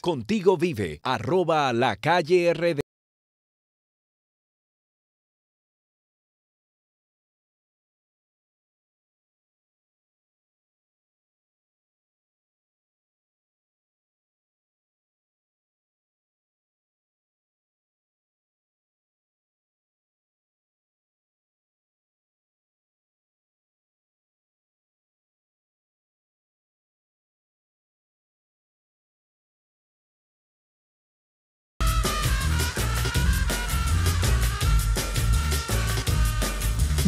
Contigo vive, arroba la calle RD.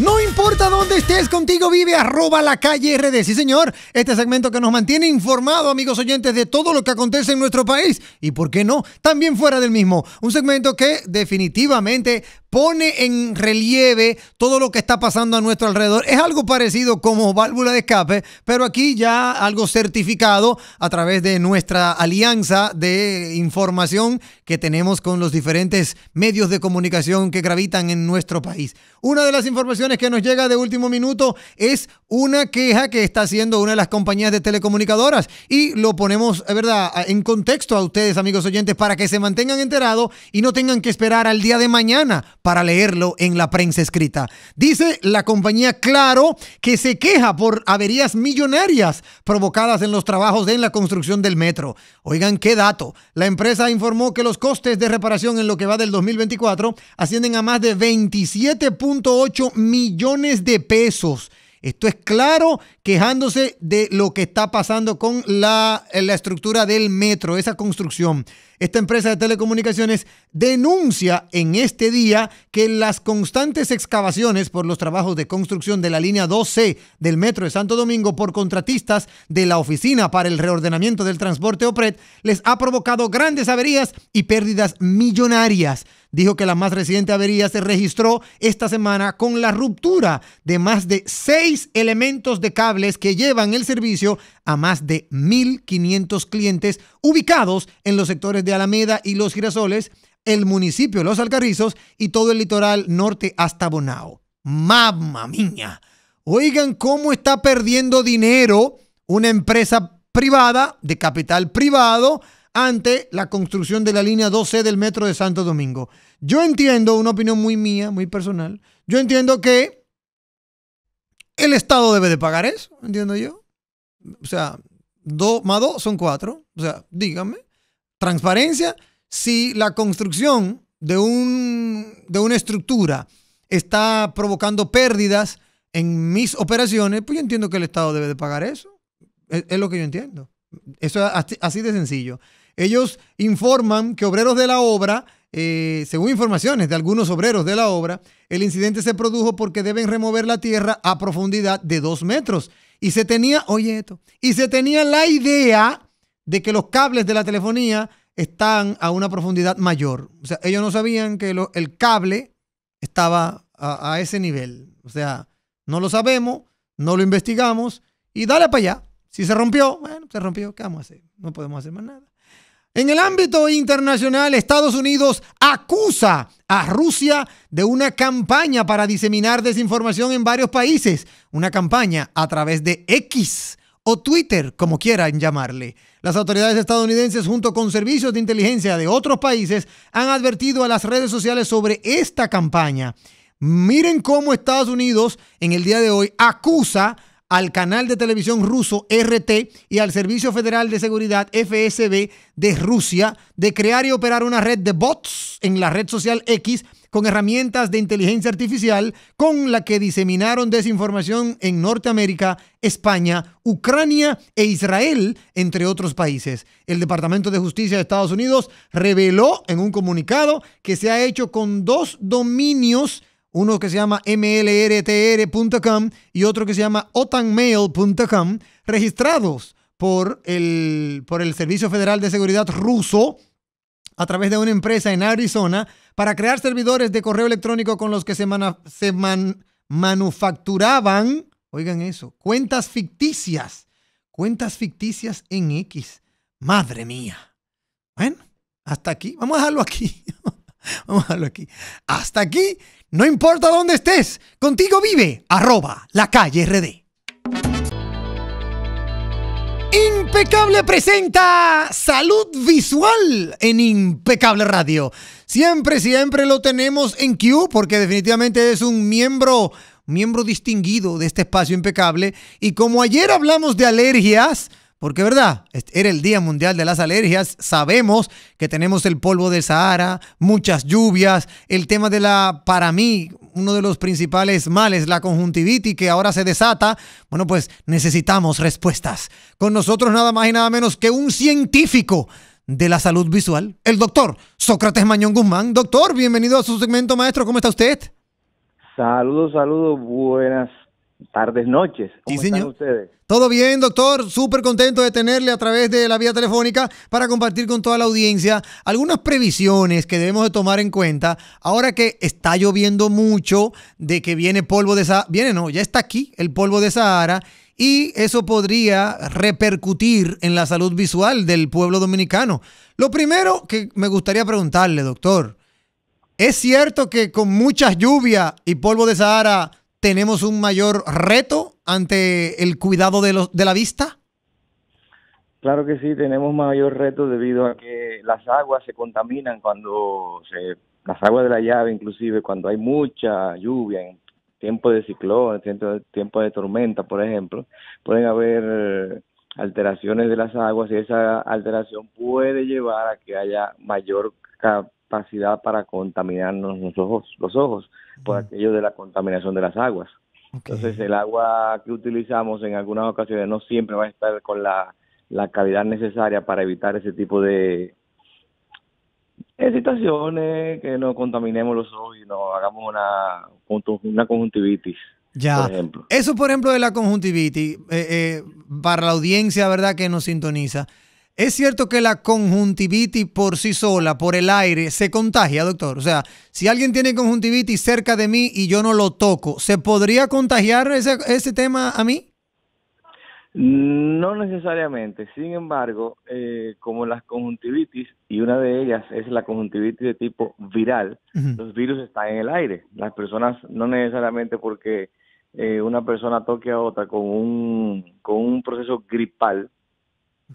No importa dónde estés, contigo vive arroba la calle RD. Sí, señor, este segmento que nos mantiene informado, amigos oyentes, de todo lo que acontece en nuestro país y, ¿por qué no?, también fuera del mismo. Un segmento que definitivamente pone en relieve todo lo que está pasando a nuestro alrededor. Es algo parecido como válvula de escape, pero aquí ya algo certificado a través de nuestra alianza de información que tenemos con los diferentes medios de comunicación que gravitan en nuestro país. Una de las informaciones que nos llega de último minuto es una queja que está haciendo una de las compañías de telecomunicadoras y lo ponemos, ¿verdad?, en contexto a ustedes, amigos oyentes, para que se mantengan enterados y no tengan que esperar al día de mañana para leerlo en la prensa escrita. Dice la compañía Claro que se queja por averías millonarias provocadas en los trabajos en la construcción del metro. Oigan, qué dato. La empresa informó que los costes de reparación en lo que va del 2024 ascienden a más de 27.8 millones millones de pesos. Esto es claro, quejándose de lo que está pasando con la, eh, la, estructura del metro, esa construcción. Esta empresa de telecomunicaciones denuncia en este día que las constantes excavaciones por los trabajos de construcción de la línea 12 del metro de Santo Domingo por contratistas de la Oficina para el Reordenamiento del Transporte OPRED les ha provocado grandes averías y pérdidas millonarias dijo que la más reciente avería se registró esta semana con la ruptura de más de seis elementos de cables que llevan el servicio a más de 1.500 clientes ubicados en los sectores de Alameda y Los Girasoles, el municipio Los Alcarrizos y todo el litoral norte hasta Bonao. ¡Mamma mía! Oigan cómo está perdiendo dinero una empresa privada de capital privado ante la construcción de la línea 12 del metro de Santo Domingo. Yo entiendo, una opinión muy mía, muy personal, yo entiendo que el Estado debe de pagar eso, entiendo yo. O sea, 2 más 2 son 4. O sea, dígame, transparencia, si la construcción de, un, de una estructura está provocando pérdidas en mis operaciones, pues yo entiendo que el Estado debe de pagar eso. Es, es lo que yo entiendo. Eso es así de sencillo. Ellos informan que obreros de la obra, eh, según informaciones de algunos obreros de la obra, el incidente se produjo porque deben remover la tierra a profundidad de dos metros. Y se tenía, oye esto, y se tenía la idea de que los cables de la telefonía están a una profundidad mayor. O sea, ellos no sabían que el cable estaba a, a, ese nivel. O sea, no lo sabemos, no lo investigamos y dale para allá. Si se rompió, bueno, se rompió, ¿qué vamos a hacer? No podemos hacer más nada. En el ámbito internacional, Estados Unidos acusa a Rusia de una campaña para diseminar desinformación en varios países, una campaña a través de X o Twitter, como quieran llamarle. Las autoridades estadounidenses, junto con servicios de inteligencia de otros países, han advertido a las redes sociales sobre esta campaña. Miren cómo Estados Unidos en el día de hoy acusa al canal de televisión ruso RT y al Servicio Federal de Seguridad FSB de Rusia de crear y operar una red de bots en la red social X con herramientas de inteligencia artificial con la que diseminaron desinformación en Norteamérica, España, Ucrania e Israel, entre otros países. El Departamento de Justicia de Estados Unidos reveló en un comunicado que se ha hecho con dos dominios uno que se llama mlrtr.com y otro que se llama otanmail.com, registrados por el, por el Servicio Federal de Seguridad ruso a través de una empresa en Arizona para crear servidores de correo electrónico con los que se, manufacturaban, oigan eso, cuentas ficticias, cuentas ficticias en X. Madre mía. Bueno, hasta aquí, vamos a dejarlo aquí. Vamos a dejarlo aquí. Hasta aquí no importa dónde estés, contigo vive arroba la calle RD. Impecable presenta Salud Visual en Impecable Radio. Siempre, siempre lo tenemos en Q porque definitivamente es un miembro, miembro distinguido de este espacio impecable. Y como ayer hablamos de alergias, porque, ¿verdad? Era el Día Mundial de las Alergias. Sabemos que tenemos el polvo del Sahara, muchas lluvias, el tema de la, para mí, uno de los principales males, la conjuntivitis que ahora se desata. Bueno, pues necesitamos respuestas. Con nosotros nada más y nada menos que un científico de la salud visual, el doctor Sócrates Mañón Guzmán. Doctor, bienvenido a su segmento, maestro. ¿Cómo está usted? Saludos, saludos. Buenas tardes, noches. ¿Cómo ustedes? Todo bien, doctor. Súper contento de tenerle a través de la vía telefónica para compartir con toda la audiencia algunas previsiones que debemos de tomar en cuenta ahora que está lloviendo mucho, de que viene polvo de Sahara. Viene, no, ya está aquí el polvo de Sahara y eso podría repercutir en la salud visual del pueblo dominicano. Lo primero que me gustaría preguntarle, doctor, ¿es cierto que con muchas lluvias y polvo de Sahara tenemos un mayor reto ante el cuidado de, los, de la vista? Claro que sí, tenemos mayor reto debido a que las aguas se contaminan cuando se, las aguas de la llave, inclusive cuando hay mucha lluvia, en tiempo de ciclón, en tiempo de tormenta, por ejemplo, pueden haber alteraciones de las aguas y esa alteración puede llevar a que haya mayor capacidad para contaminarnos los ojos, los ojos por aquello de la contaminación de las aguas. Entonces el agua que utilizamos en algunas ocasiones no siempre va a estar con la, calidad necesaria para evitar ese tipo de, situaciones, que nos contaminemos los ojos y nos hagamos una, una conjuntivitis. Ya. Eso, por ejemplo, de la conjuntivitis, eh, eh, para la audiencia, ¿verdad?, que nos sintoniza. ¿Es cierto que la conjuntivitis por sí sola, por el aire, se contagia, doctor? O sea, si alguien tiene conjuntivitis cerca de mí y yo no lo toco, ¿se podría contagiar ese, ese tema a mí? No necesariamente, sin embargo, eh, como las conjuntivitis, y una de ellas es la conjuntivitis de tipo viral, los virus están en el aire. Las personas, no necesariamente porque eh, una persona toque a otra con un, con un proceso gripal,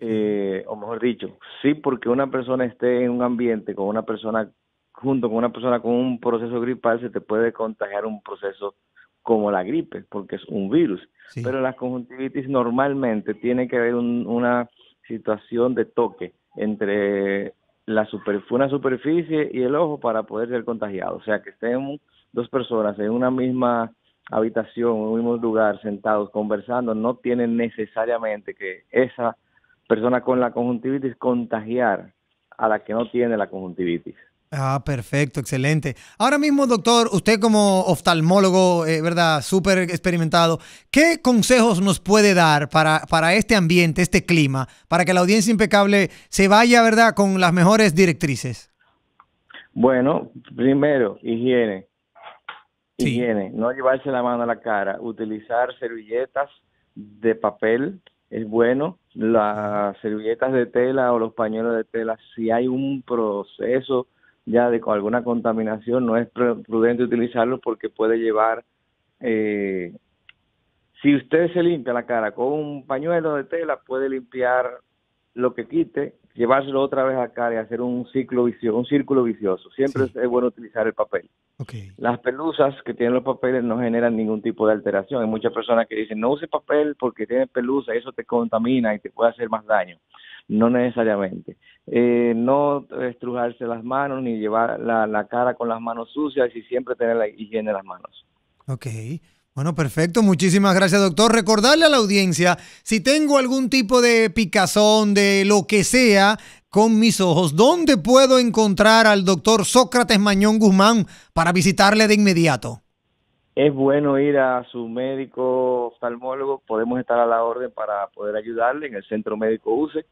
eh, o mejor dicho, sí porque una persona esté en un ambiente con una persona, junto con una persona con un proceso gripal, se te puede contagiar un proceso como la gripe, porque es un virus. Pero la conjuntivitis normalmente tiene que haber una situación de toque entre la super, una superficie y el ojo para poder ser contagiado. O sea, que estén dos personas en una misma habitación, en un mismo lugar, sentados, conversando, no tienen necesariamente que esa persona con la conjuntivitis contagiar a la que no tiene la conjuntivitis. Ah, perfecto, excelente. Ahora mismo, doctor, usted como oftalmólogo, eh, ¿verdad? Súper experimentado, ¿qué consejos nos puede dar para, para este ambiente, este clima, para que la audiencia impecable se vaya, ¿verdad?, con las mejores directrices. Bueno, primero, higiene. Higiene, no llevarse la mano a la cara, utilizar servilletas de papel es bueno. Las servilletas de tela o los pañuelos de tela, si hay un proceso ya de alguna contaminación, no es prudente utilizarlo porque puede llevar... Eh, si usted se limpia la cara con un pañuelo de tela, puede limpiar lo que quite, llevárselo otra vez a cara y hacer un ciclo vicioso, un círculo vicioso. Siempre es bueno utilizar el papel. Las pelusas que tienen los papeles no generan ningún tipo de alteración. Hay muchas personas que dicen, no use papel porque tiene pelusa, eso te contamina y te puede hacer más daño. No necesariamente. Eh, no estrujarse las manos ni llevar la, la cara con las manos sucias y siempre tener la higiene de las manos. Ok. Bueno, perfecto. Muchísimas gracias, doctor. Recordarle a la audiencia, si tengo algún tipo de picazón, de lo que sea, con mis ojos, ¿dónde puedo encontrar al doctor Sócrates Mañón Guzmán para visitarle de inmediato? Es bueno ir a su médico oftalmólogo. Podemos estar a la orden para poder ayudarle en el Centro Médico UCE,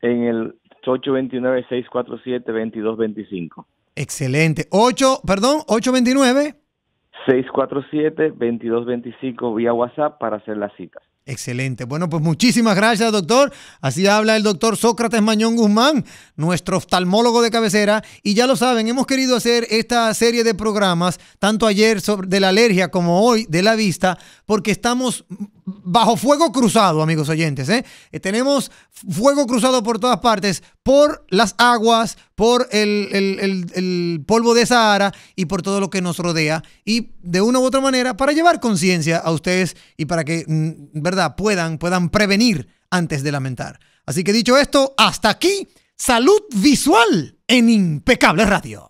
en el 829-647-2225. Excelente. 8, perdón, 829. 647-2225 vía WhatsApp para hacer las citas. Excelente. Bueno, pues muchísimas gracias, doctor. Así habla el doctor Sócrates Mañón Guzmán, nuestro oftalmólogo de cabecera. Y ya lo saben, hemos querido hacer esta serie de programas, tanto ayer sobre, de la alergia como hoy de la vista, porque estamos bajo fuego cruzado, amigos oyentes. ¿eh? eh tenemos fuego cruzado por todas partes, por las aguas, por el, polvo de Sahara y por todo lo que nos rodea. Y de una u otra manera, para llevar conciencia a ustedes y para que, mm, ¿verdad?, puedan, puedan prevenir antes de lamentar. Así que dicho esto, hasta aquí, salud visual en Impecable Radio.